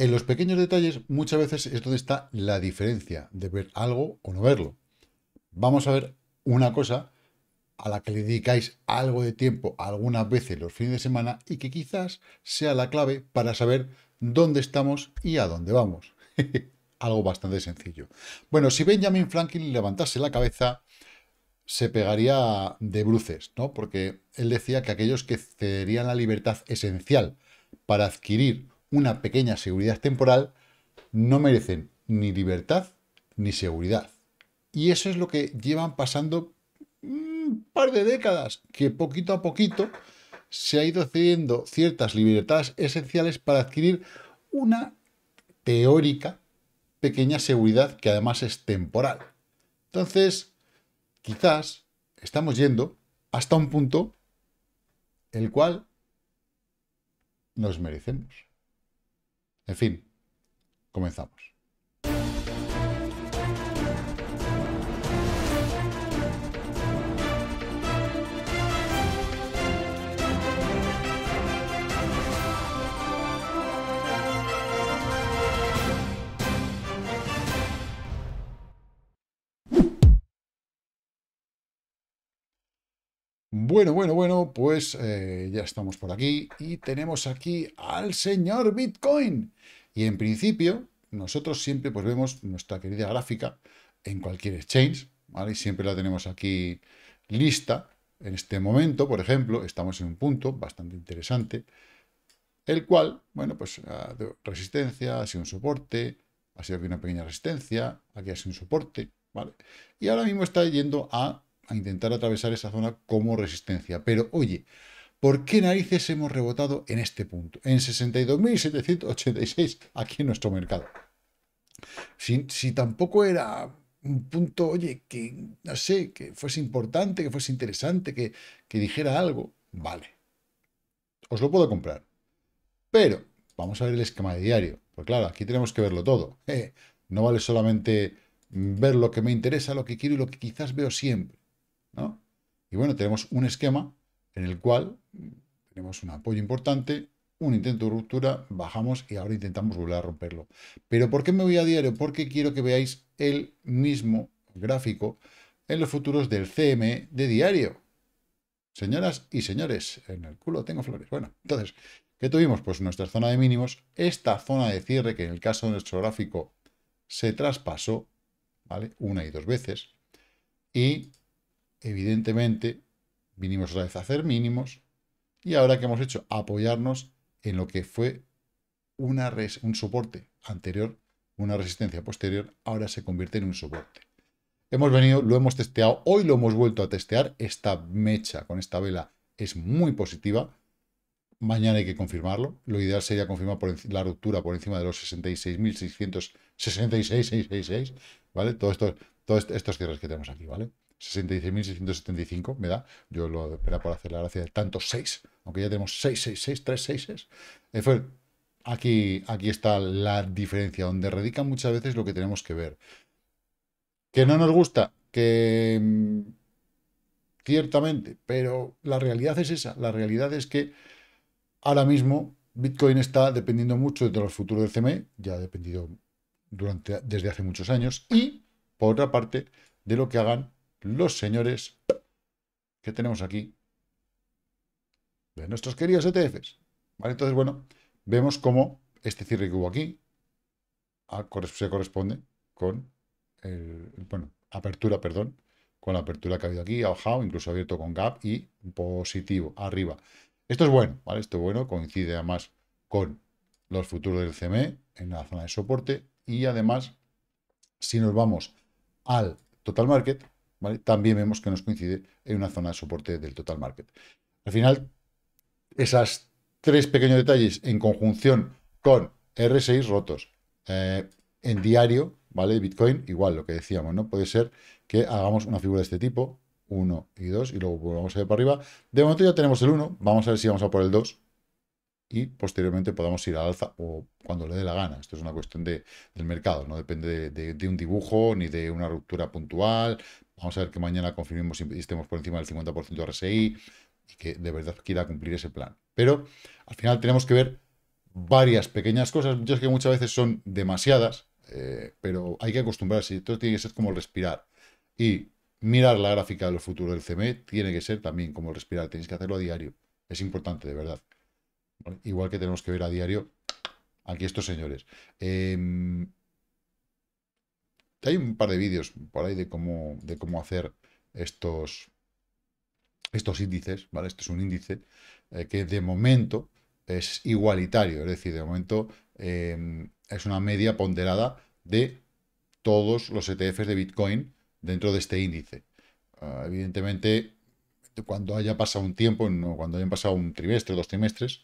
En los pequeños detalles muchas veces es donde está la diferencia de ver algo o no verlo. Vamos a ver una cosa a la que le dedicáis algo de tiempo algunas veces los fines de semana y que quizás sea la clave para saber dónde estamos y a dónde vamos. algo bastante sencillo. Bueno, si Benjamin Franklin levantase la cabeza, se pegaría de bruces, ¿no? Porque él decía que aquellos que cederían la libertad esencial para adquirir una pequeña seguridad temporal, no merecen ni libertad ni seguridad. Y eso es lo que llevan pasando un mm, par de décadas, que poquito a poquito se ha ido cediendo ciertas libertades esenciales para adquirir una teórica pequeña seguridad que además es temporal. Entonces, quizás estamos yendo hasta un punto el cual nos merecemos. En fin, comenzamos. Bueno, bueno, bueno, pues eh, ya estamos por aquí y tenemos aquí al señor Bitcoin. Y en principio, nosotros siempre pues vemos nuestra querida gráfica en cualquier exchange, ¿vale? siempre la tenemos aquí lista. En este momento, por ejemplo, estamos en un punto bastante interesante, el cual, bueno, pues resistencia, ha sido un soporte, ha sido aquí una pequeña resistencia, aquí ha sido un soporte, ¿vale? Y ahora mismo está yendo a a intentar atravesar esa zona como resistencia. Pero oye, ¿por qué narices hemos rebotado en este punto? En 62.786 aquí en nuestro mercado. Si, tampoco era un punto, oye, que no sé, que fuese importante, que fuese interesante, que, dijera algo, vale. Os lo puedo comprar. Pero vamos a ver el esquema de diario. Pues claro, aquí tenemos que verlo todo. no vale solamente ver lo que me interesa, lo que quiero y lo que quizás veo siempre. ¿no? Y bueno, tenemos un esquema en el cual tenemos un apoyo importante, un intento de ruptura, bajamos y ahora intentamos volver a romperlo. Pero ¿por qué me voy a diario? Porque quiero que veáis el mismo gráfico en los futuros del CME de diario. Señoras y señores, en el culo tengo flores. Bueno, entonces, ¿qué tuvimos? Pues nuestra zona de mínimos, esta zona de cierre, que en el caso de nuestro gráfico se traspasó, ¿vale? Una y dos veces. Y evidentemente, vinimos otra vez a hacer mínimos. Y ahora que hemos hecho apoyarnos en lo que fue una un soporte anterior, una resistencia posterior, ahora se convierte en un soporte. Hemos venido, lo hemos testeado, hoy lo hemos vuelto a testear. Esta mecha con esta vela es muy positiva. Mañana hay que confirmarlo. Lo ideal sería confirmar por la ruptura por encima de los 66.666, ¿vale? Todos estos, todos estos cierres que tenemos aquí, ¿vale? 66.675 me da. Yo lo espera por hacer la gracia de tantos 6, aunque ya tenemos 6, 6, 6, 3, 6, 6. aquí, aquí está la diferencia, donde radica muchas veces lo que tenemos que ver. Que no nos gusta, que mm, ciertamente, pero la realidad es esa. La realidad es que ahora mismo Bitcoin está dependiendo mucho de los futuros del CME, ya ha dependido durante, desde hace muchos años, y por otra parte de lo que hagan los señores que tenemos aquí de nuestros queridos ETFs. ¿Vale? Entonces, bueno, vemos cómo este cierre que hubo aquí ah, se corresponde con bueno, apertura, perdón, con la apertura que ha habido aquí, ha bajado, incluso abierto con gap y positivo, arriba. Esto es bueno, ¿vale? Esto es bueno, coincide además con los futuros del CME en la zona de soporte y además, si nos vamos al total market, también vemos que nos coincide en una zona de soporte del total market. Al final, esas tres pequeños detalles en conjunción con R6 rotos eh, en diario, ¿vale? Bitcoin, igual lo que decíamos, ¿no? Puede ser que hagamos una figura de este tipo, 1 y 2, y luego volvamos a ir para arriba. De momento ya tenemos el 1, vamos a ver si vamos a por el 2 y posteriormente podamos ir al alza o cuando le dé la gana. Esto es una cuestión de, del mercado, no depende de, un dibujo ni de una ruptura puntual, Vamos a ver que mañana confirmemos y estemos por encima del 50% de RSI y que de verdad quiera cumplir ese plan. Pero al final tenemos que ver varias pequeñas cosas, muchas que muchas veces son demasiadas, eh, pero hay que acostumbrarse. Esto tiene que ser como respirar. Y mirar la gráfica del futuro del CME tiene que ser también como respirar. Tienes que hacerlo a diario. Es importante, de verdad. Igual que tenemos que ver a diario aquí estos señores. Em, hay un par de vídeos por ahí de cómo, de cómo hacer estos, estos índices, ¿vale? Este es un índice eh, que de momento es igualitario, es decir, de momento em, es una media ponderada de todos los ETFs de Bitcoin dentro de este índice. Ah, evidentemente, cuando haya pasado un tiempo, cuando hayan pasado un trimestre, dos trimestres,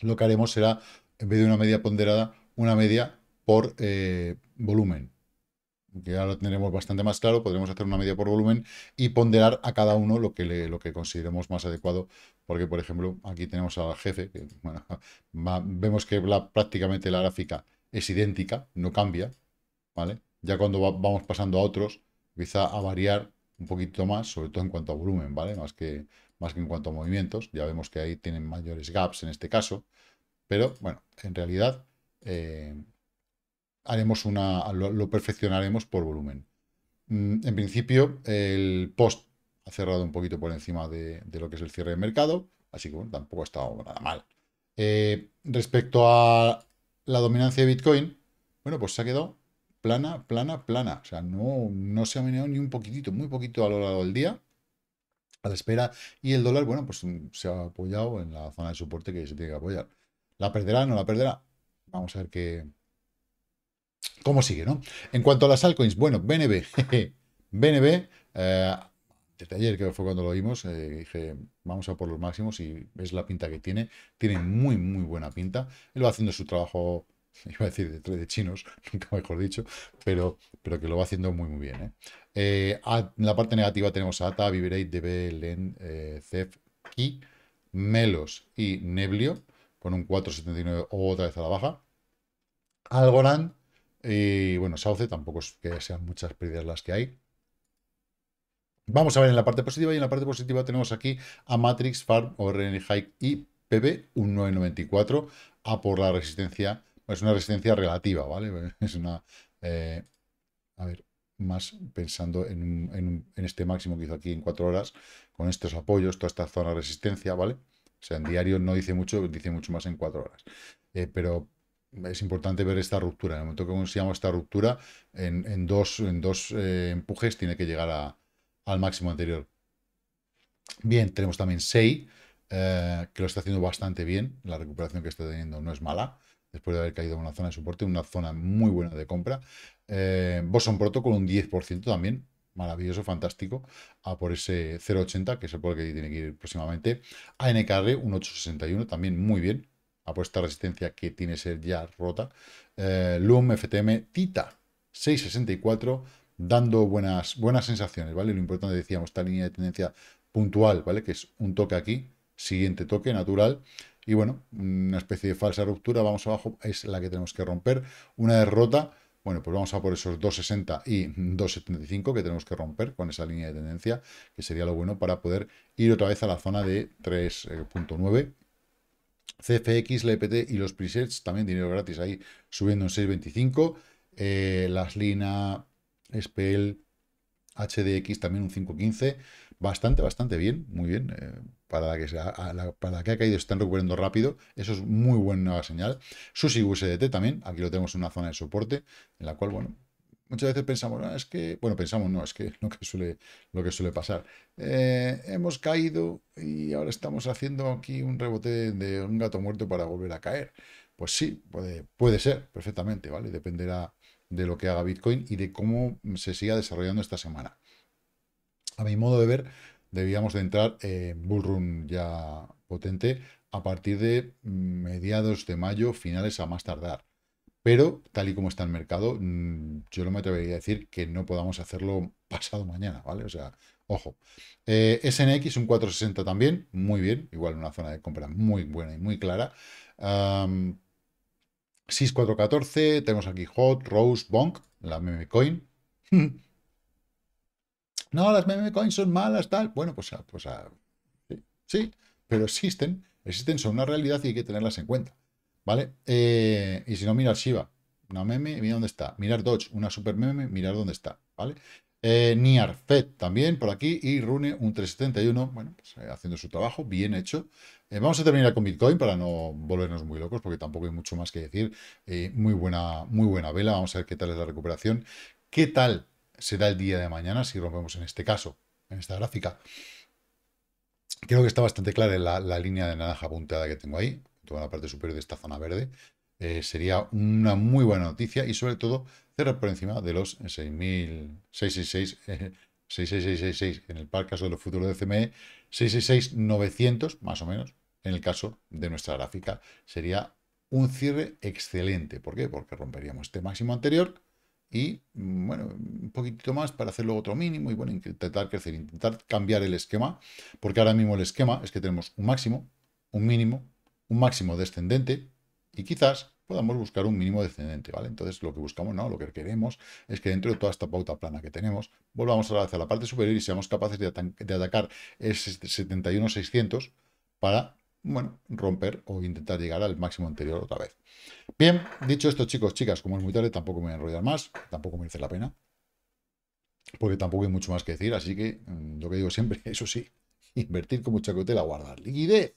lo que haremos será, en vez de una media ponderada, una media por eh, volumen, que lo tendremos bastante más claro, podremos hacer una media por volumen y ponderar a cada uno lo que, lo que consideremos más adecuado, porque por ejemplo aquí tenemos al jefe, vemos que prácticamente la gráfica es idéntica, no cambia, ¿vale? Ya cuando vamos pasando a otros, empieza a variar un poquito más, sobre todo en cuanto a volumen, ¿vale? Más que, más que en cuanto a movimientos, ya vemos que ahí tienen mayores gaps en este caso, pero bueno, en realidad... Eh, haremos una, lo, perfeccionaremos por volumen. Mm, en principio, el post ha cerrado un poquito por encima de, lo que es el cierre de mercado, así que tampoco ha estado nada mal. Eh, respecto a la dominancia de Bitcoin, bueno, pues se ha quedado plana, plana, plana. O sea, no, no se ha meneado ni un poquitito, muy poquito a lo largo del día, a la espera. Y el dólar, bueno, pues mm, se ha apoyado en la zona de soporte que se tiene que apoyar. ¿La perderá? ¿No la perderá? Vamos a ver qué, cómo sigue, ¿no? En cuanto a las altcoins, bueno, BNB, jeje, BNB, De eh, desde ayer que fue cuando lo vimos, eh, dije, vamos a por los máximos y es la pinta que tiene, tiene muy, muy buena pinta, él va haciendo su trabajo, iba a decir, de, de chinos, mejor dicho, pero, pero que lo va haciendo muy, muy bien. Eh. en la parte negativa tenemos ATA, Vibrate, DB, LEN, CEF, KI, Melos y Neblio, con un 4,79 otra vez a la baja. Algorand y bueno, Sauce tampoco es que sean muchas pérdidas las que hay. Vamos a ver en la parte positiva y en la parte positiva tenemos aquí a Matrix, Farm, ORN, Hike y PB, un 994 a por la resistencia. Es una resistencia relativa, ¿vale? Es una... Eh, a ver, más pensando en, este máximo que hizo aquí en 4 horas, con estos apoyos, toda esta zona de resistencia, ¿vale? O sea, en diario no dice mucho, dice mucho más en 4 horas. Eh, pero es importante ver esta ruptura. En el momento que consigamos esta ruptura, en, dos, en dos eh, empujes tiene que llegar al máximo anterior. Bien, tenemos también Sei, eh, que lo está haciendo bastante bien. La recuperación que está teniendo no es mala, después de haber caído en una zona de soporte, una zona muy buena de compra. Eh, Boson Proto con un 10% también, maravilloso, fantástico, a por ese 0,80, que se el por que tiene que ir próximamente. ANKR, un 8,61, también muy bien a resistencia que tiene ser ya rota, eh, LUM FTM Tita 664, dando buenas, buenas sensaciones, ¿vale? Lo importante, decíamos, esta línea de tendencia puntual, ¿vale? Que es un toque aquí, siguiente toque natural, y bueno, una especie de falsa ruptura, vamos abajo, es la que tenemos que romper, una derrota, bueno, pues vamos a por esos 2,60 y 2,75 que tenemos que romper con esa línea de tendencia, que sería lo bueno para poder ir otra vez a la zona de 3.9, CFX, LPT e y los presets, también dinero gratis ahí, subiendo en 6.25. las Lina, Spell, HDX también un 5.15. Bastante, bastante bien, muy bien. Eh, para, la que ha caído están recuperando rápido. Eso es muy buena señal. Susi USDT también, aquí lo tenemos en una zona de soporte, en la cual, bueno, Muchas veces pensamos, ah, es que, bueno, pensamos, no, es que lo que suele, lo que suele pasar. Eh, hemos caído y ahora estamos haciendo aquí un rebote de un gato muerto para volver a caer. Pues sí, puede, puede ser perfectamente, ¿vale? Dependerá de lo que haga Bitcoin y de cómo se siga desarrollando esta semana. A mi modo de ver, debíamos de entrar en Bullrun ya potente a partir de mm, mediados de mayo, finales a más tardar pero tal y como está el mercado, mm, yo no me atrevería a decir que no podamos hacerlo pasado mañana, ¿vale? O sea, ojo. Eh, SNX un 460 también, muy bien, igual una zona de compra muy buena y muy clara. Um, 6414, tenemos aquí Hot, Rose, Bonk, la meme coin. no, las meme coins son malas, tal. Bueno, pues, pues sí, pero existen, existen, son una realidad y hay que tenerlas en cuenta. ¿Vale? Eh, y si no, mirar Shiva, una meme, mira dónde está. Mirar Dodge, una super meme, mirar dónde está. ¿Vale? Eh, Niar Fed también por aquí y Rune un 371, bueno, pues, eh, haciendo su trabajo, bien hecho. vamos a terminar con Bitcoin para no volvernos muy locos, porque tampoco hay mucho más que decir. muy, buena, muy buena vela, vamos a ver qué tal es la recuperación, qué tal será el día de mañana si rompemos en este caso, en esta gráfica. Creo que está bastante clara la, la línea de naranja punteada que tengo ahí la parte superior de esta zona verde, eh, sería una muy buena noticia y sobre todo cerrar por encima de los 6.666 eh, en el caso de los futuros de CME, 666900 más o menos en el caso de nuestra gráfica. Sería un cierre excelente. ¿Por qué? Porque romperíamos este máximo anterior y, mm, bueno, un poquitito más para hacer luego otro mínimo y, bueno, intentar crecer, intentar cambiar el esquema, porque ahora mismo el esquema es que tenemos un máximo, un mínimo, un máximo descendente y quizás podamos buscar un mínimo descendente, ¿vale? Entonces lo que buscamos, no, lo que queremos es que dentro de toda esta pauta plana que tenemos, volvamos hacia la parte superior y seamos capaces de, atacar ese 71.600 para, bueno, romper o intentar llegar al máximo anterior otra vez. Bien, dicho esto, chicos, chicas, como es muy tarde, tampoco me voy a enrollar más, tampoco merece la pena, porque tampoco hay mucho más que decir, así que mm, lo que digo siempre, eso sí, invertir con mucha cautela, guardar liquidez